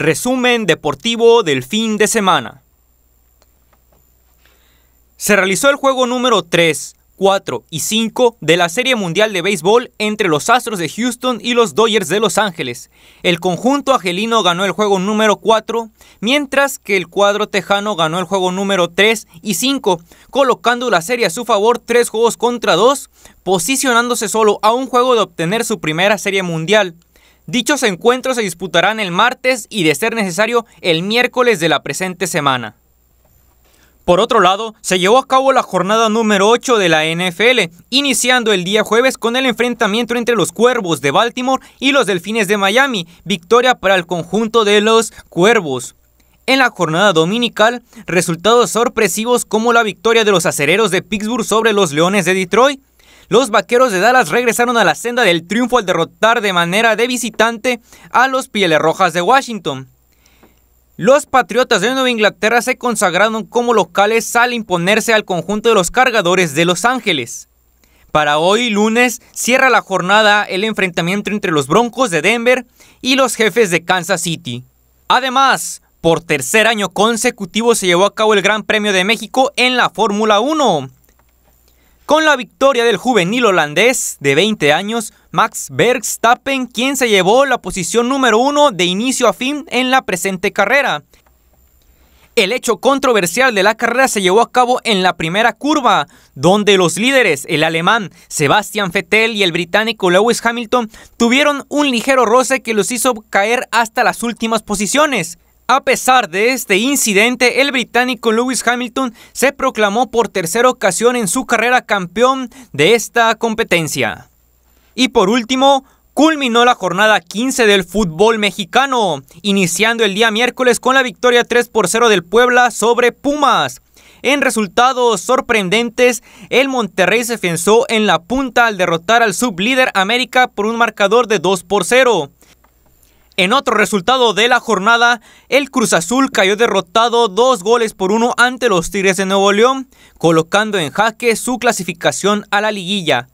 Resumen deportivo del fin de semana. Se realizó el juego número 3, 4 y 5 de la Serie Mundial de Béisbol entre los Astros de Houston y los Dodgers de Los Ángeles. El conjunto angelino ganó el juego número 4, mientras que el cuadro tejano ganó el juego número 3 y 5, colocando la serie a su favor 3 juegos contra 2, posicionándose solo a un juego de obtener su primera Serie Mundial. Dichos encuentros se disputarán el martes y, de ser necesario, el miércoles de la presente semana. Por otro lado, se llevó a cabo la jornada número 8 de la NFL, iniciando el día jueves con el enfrentamiento entre los Cuervos de Baltimore y los Delfines de Miami, victoria para el conjunto de los Cuervos. En la jornada dominical, resultados sorpresivos como la victoria de los acereros de Pittsburgh sobre los Leones de Detroit, los vaqueros de Dallas regresaron a la senda del triunfo al derrotar de manera de visitante a los Pieles Rojas de Washington. Los Patriotas de Nueva Inglaterra se consagraron como locales al imponerse al conjunto de los cargadores de Los Ángeles. Para hoy, lunes, cierra la jornada el enfrentamiento entre los Broncos de Denver y los jefes de Kansas City. Además, por tercer año consecutivo se llevó a cabo el Gran Premio de México en la Fórmula 1 con la victoria del juvenil holandés de 20 años, Max Verstappen, quien se llevó la posición número uno de inicio a fin en la presente carrera. El hecho controversial de la carrera se llevó a cabo en la primera curva, donde los líderes, el alemán Sebastian Vettel y el británico Lewis Hamilton, tuvieron un ligero roce que los hizo caer hasta las últimas posiciones. A pesar de este incidente, el británico Lewis Hamilton se proclamó por tercera ocasión en su carrera campeón de esta competencia. Y por último, culminó la jornada 15 del fútbol mexicano, iniciando el día miércoles con la victoria 3 por 0 del Puebla sobre Pumas. En resultados sorprendentes, el Monterrey se fensó en la punta al derrotar al sublíder América por un marcador de 2 por 0. En otro resultado de la jornada, el Cruz Azul cayó derrotado dos goles por uno ante los Tigres de Nuevo León, colocando en jaque su clasificación a la liguilla.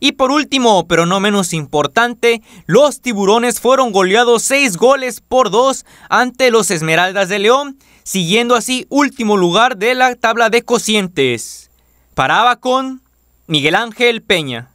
Y por último, pero no menos importante, los tiburones fueron goleados seis goles por dos ante los Esmeraldas de León, siguiendo así último lugar de la tabla de cocientes. Paraba con Miguel Ángel Peña.